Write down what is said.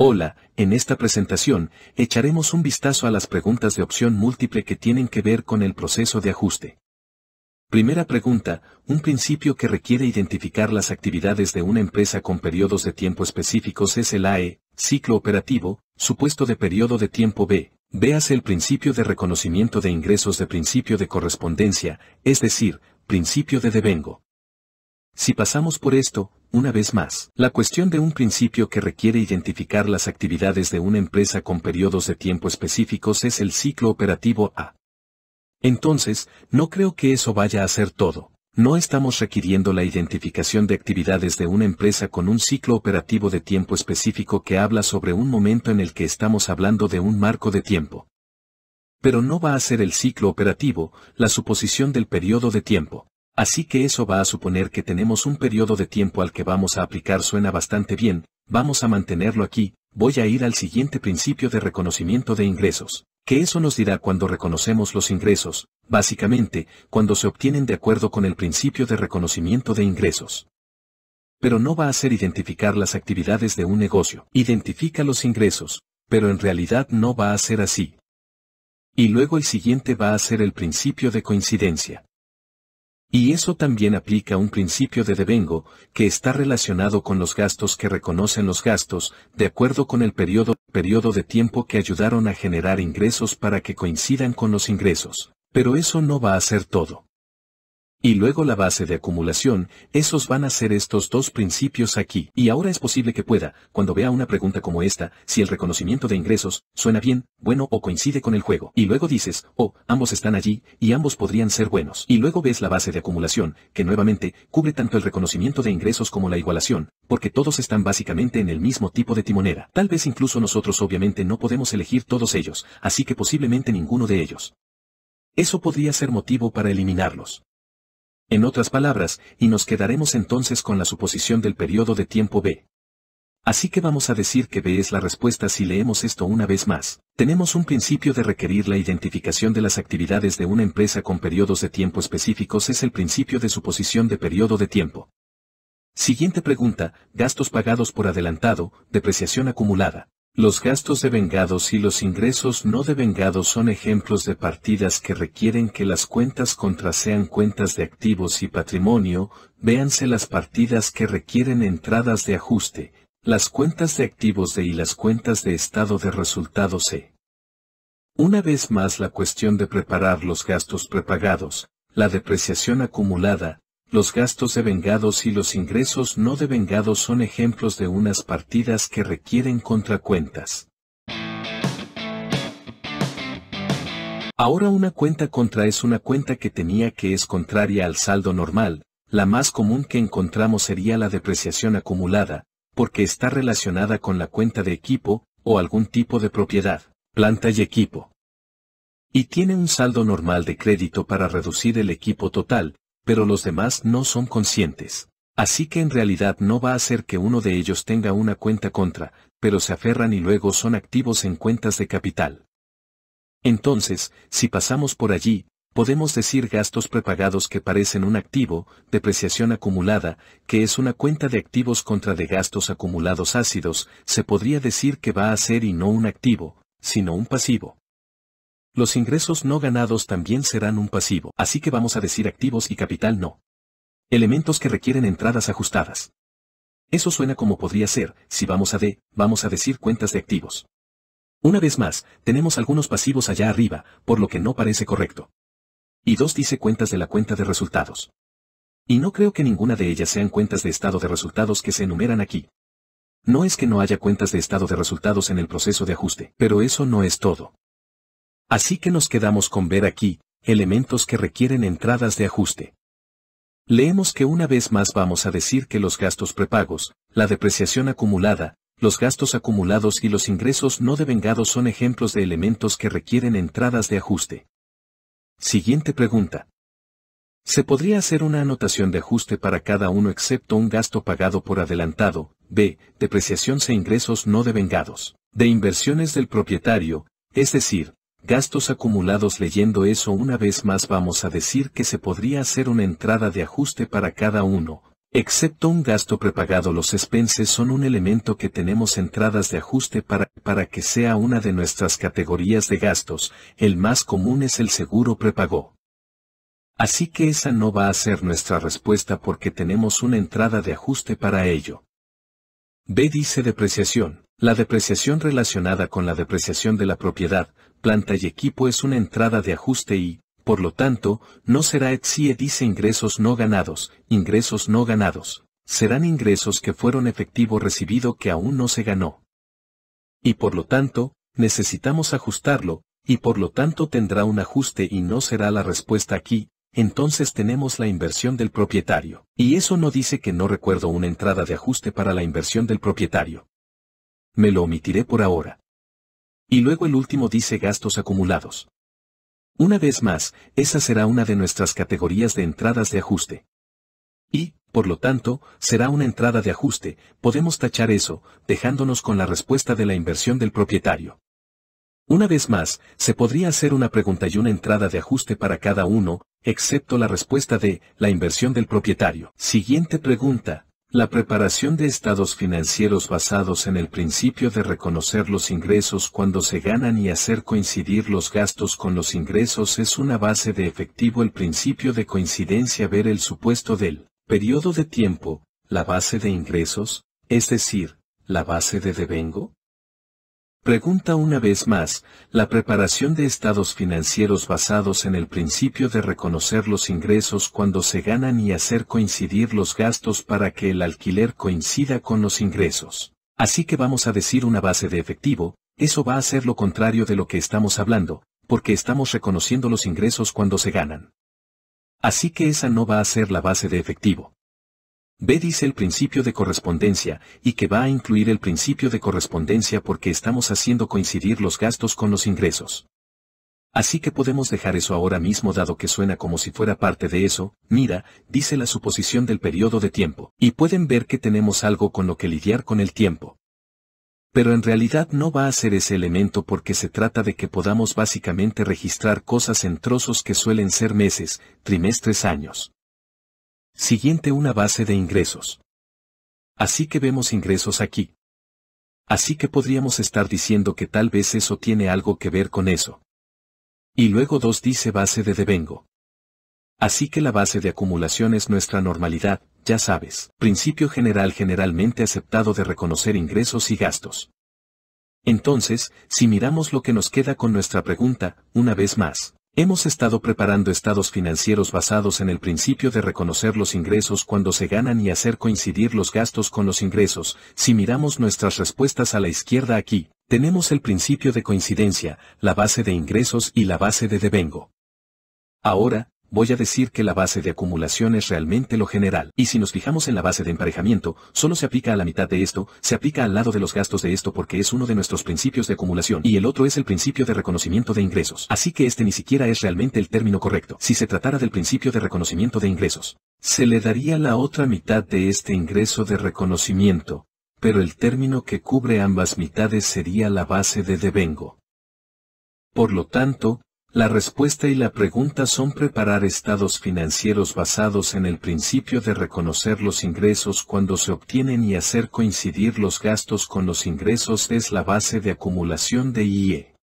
Hola, en esta presentación, echaremos un vistazo a las preguntas de opción múltiple que tienen que ver con el proceso de ajuste. Primera pregunta, un principio que requiere identificar las actividades de una empresa con periodos de tiempo específicos es el AE, ciclo operativo, supuesto de periodo de tiempo B. Véase el principio de reconocimiento de ingresos de principio de correspondencia, es decir, principio de devengo. Si pasamos por esto, una vez más, la cuestión de un principio que requiere identificar las actividades de una empresa con periodos de tiempo específicos es el ciclo operativo A. Entonces, no creo que eso vaya a ser todo. No estamos requiriendo la identificación de actividades de una empresa con un ciclo operativo de tiempo específico que habla sobre un momento en el que estamos hablando de un marco de tiempo. Pero no va a ser el ciclo operativo, la suposición del periodo de tiempo. Así que eso va a suponer que tenemos un periodo de tiempo al que vamos a aplicar suena bastante bien, vamos a mantenerlo aquí, voy a ir al siguiente principio de reconocimiento de ingresos, que eso nos dirá cuando reconocemos los ingresos, básicamente, cuando se obtienen de acuerdo con el principio de reconocimiento de ingresos. Pero no va a ser identificar las actividades de un negocio, identifica los ingresos, pero en realidad no va a ser así. Y luego el siguiente va a ser el principio de coincidencia. Y eso también aplica un principio de devengo, que está relacionado con los gastos que reconocen los gastos, de acuerdo con el periodo, periodo de tiempo que ayudaron a generar ingresos para que coincidan con los ingresos. Pero eso no va a ser todo y luego la base de acumulación, esos van a ser estos dos principios aquí. Y ahora es posible que pueda, cuando vea una pregunta como esta, si el reconocimiento de ingresos suena bien, bueno o coincide con el juego. Y luego dices, oh, ambos están allí, y ambos podrían ser buenos. Y luego ves la base de acumulación, que nuevamente cubre tanto el reconocimiento de ingresos como la igualación, porque todos están básicamente en el mismo tipo de timonera. Tal vez incluso nosotros obviamente no podemos elegir todos ellos, así que posiblemente ninguno de ellos. Eso podría ser motivo para eliminarlos. En otras palabras, y nos quedaremos entonces con la suposición del periodo de tiempo B. Así que vamos a decir que B es la respuesta si leemos esto una vez más. Tenemos un principio de requerir la identificación de las actividades de una empresa con periodos de tiempo específicos es el principio de suposición de periodo de tiempo. Siguiente pregunta, gastos pagados por adelantado, depreciación acumulada. Los gastos devengados y los ingresos no devengados son ejemplos de partidas que requieren que las cuentas contra sean cuentas de activos y patrimonio, véanse las partidas que requieren entradas de ajuste, las cuentas de activos de y las cuentas de estado de resultado C. Una vez más la cuestión de preparar los gastos prepagados, la depreciación acumulada, los gastos de vengados y los ingresos no de vengados son ejemplos de unas partidas que requieren contracuentas. Ahora una cuenta contra es una cuenta que tenía que es contraria al saldo normal, la más común que encontramos sería la depreciación acumulada, porque está relacionada con la cuenta de equipo, o algún tipo de propiedad, planta y equipo. Y tiene un saldo normal de crédito para reducir el equipo total, pero los demás no son conscientes. Así que en realidad no va a ser que uno de ellos tenga una cuenta contra, pero se aferran y luego son activos en cuentas de capital. Entonces, si pasamos por allí, podemos decir gastos prepagados que parecen un activo, depreciación acumulada, que es una cuenta de activos contra de gastos acumulados ácidos, se podría decir que va a ser y no un activo, sino un pasivo. Los ingresos no ganados también serán un pasivo, así que vamos a decir activos y capital no. Elementos que requieren entradas ajustadas. Eso suena como podría ser, si vamos a D, vamos a decir cuentas de activos. Una vez más, tenemos algunos pasivos allá arriba, por lo que no parece correcto. Y 2 dice cuentas de la cuenta de resultados. Y no creo que ninguna de ellas sean cuentas de estado de resultados que se enumeran aquí. No es que no haya cuentas de estado de resultados en el proceso de ajuste, pero eso no es todo. Así que nos quedamos con ver aquí, elementos que requieren entradas de ajuste. Leemos que una vez más vamos a decir que los gastos prepagos, la depreciación acumulada, los gastos acumulados y los ingresos no devengados son ejemplos de elementos que requieren entradas de ajuste. Siguiente pregunta. Se podría hacer una anotación de ajuste para cada uno excepto un gasto pagado por adelantado, b. depreciación e ingresos no devengados, de inversiones del propietario, es decir, Gastos acumulados leyendo eso una vez más vamos a decir que se podría hacer una entrada de ajuste para cada uno, excepto un gasto prepagado. Los expenses son un elemento que tenemos entradas de ajuste para, para que sea una de nuestras categorías de gastos, el más común es el seguro prepagó Así que esa no va a ser nuestra respuesta porque tenemos una entrada de ajuste para ello. B dice depreciación. La depreciación relacionada con la depreciación de la propiedad, planta y equipo es una entrada de ajuste y, por lo tanto, no será exie dice ingresos no ganados, ingresos no ganados, serán ingresos que fueron efectivo recibido que aún no se ganó. Y por lo tanto, necesitamos ajustarlo, y por lo tanto tendrá un ajuste y no será la respuesta aquí, entonces tenemos la inversión del propietario. Y eso no dice que no recuerdo una entrada de ajuste para la inversión del propietario me lo omitiré por ahora. Y luego el último dice gastos acumulados. Una vez más, esa será una de nuestras categorías de entradas de ajuste. Y, por lo tanto, será una entrada de ajuste, podemos tachar eso, dejándonos con la respuesta de la inversión del propietario. Una vez más, se podría hacer una pregunta y una entrada de ajuste para cada uno, excepto la respuesta de la inversión del propietario. Siguiente pregunta, la preparación de estados financieros basados en el principio de reconocer los ingresos cuando se ganan y hacer coincidir los gastos con los ingresos es una base de efectivo el principio de coincidencia ver el supuesto del periodo de tiempo, la base de ingresos, es decir, la base de devengo, Pregunta una vez más, la preparación de estados financieros basados en el principio de reconocer los ingresos cuando se ganan y hacer coincidir los gastos para que el alquiler coincida con los ingresos. Así que vamos a decir una base de efectivo, eso va a ser lo contrario de lo que estamos hablando, porque estamos reconociendo los ingresos cuando se ganan. Así que esa no va a ser la base de efectivo. B dice el principio de correspondencia, y que va a incluir el principio de correspondencia porque estamos haciendo coincidir los gastos con los ingresos. Así que podemos dejar eso ahora mismo dado que suena como si fuera parte de eso, mira, dice la suposición del periodo de tiempo, y pueden ver que tenemos algo con lo que lidiar con el tiempo. Pero en realidad no va a ser ese elemento porque se trata de que podamos básicamente registrar cosas en trozos que suelen ser meses, trimestres, años. Siguiente una base de ingresos. Así que vemos ingresos aquí. Así que podríamos estar diciendo que tal vez eso tiene algo que ver con eso. Y luego 2 dice base de devengo. Así que la base de acumulación es nuestra normalidad, ya sabes, principio general generalmente aceptado de reconocer ingresos y gastos. Entonces, si miramos lo que nos queda con nuestra pregunta, una vez más, Hemos estado preparando estados financieros basados en el principio de reconocer los ingresos cuando se ganan y hacer coincidir los gastos con los ingresos. Si miramos nuestras respuestas a la izquierda aquí, tenemos el principio de coincidencia, la base de ingresos y la base de devengo. Ahora, voy a decir que la base de acumulación es realmente lo general. Y si nos fijamos en la base de emparejamiento, solo se aplica a la mitad de esto, se aplica al lado de los gastos de esto porque es uno de nuestros principios de acumulación y el otro es el principio de reconocimiento de ingresos. Así que este ni siquiera es realmente el término correcto. Si se tratara del principio de reconocimiento de ingresos, se le daría la otra mitad de este ingreso de reconocimiento, pero el término que cubre ambas mitades sería la base de devengo. Por lo tanto, la respuesta y la pregunta son preparar estados financieros basados en el principio de reconocer los ingresos cuando se obtienen y hacer coincidir los gastos con los ingresos es la base de acumulación de IE.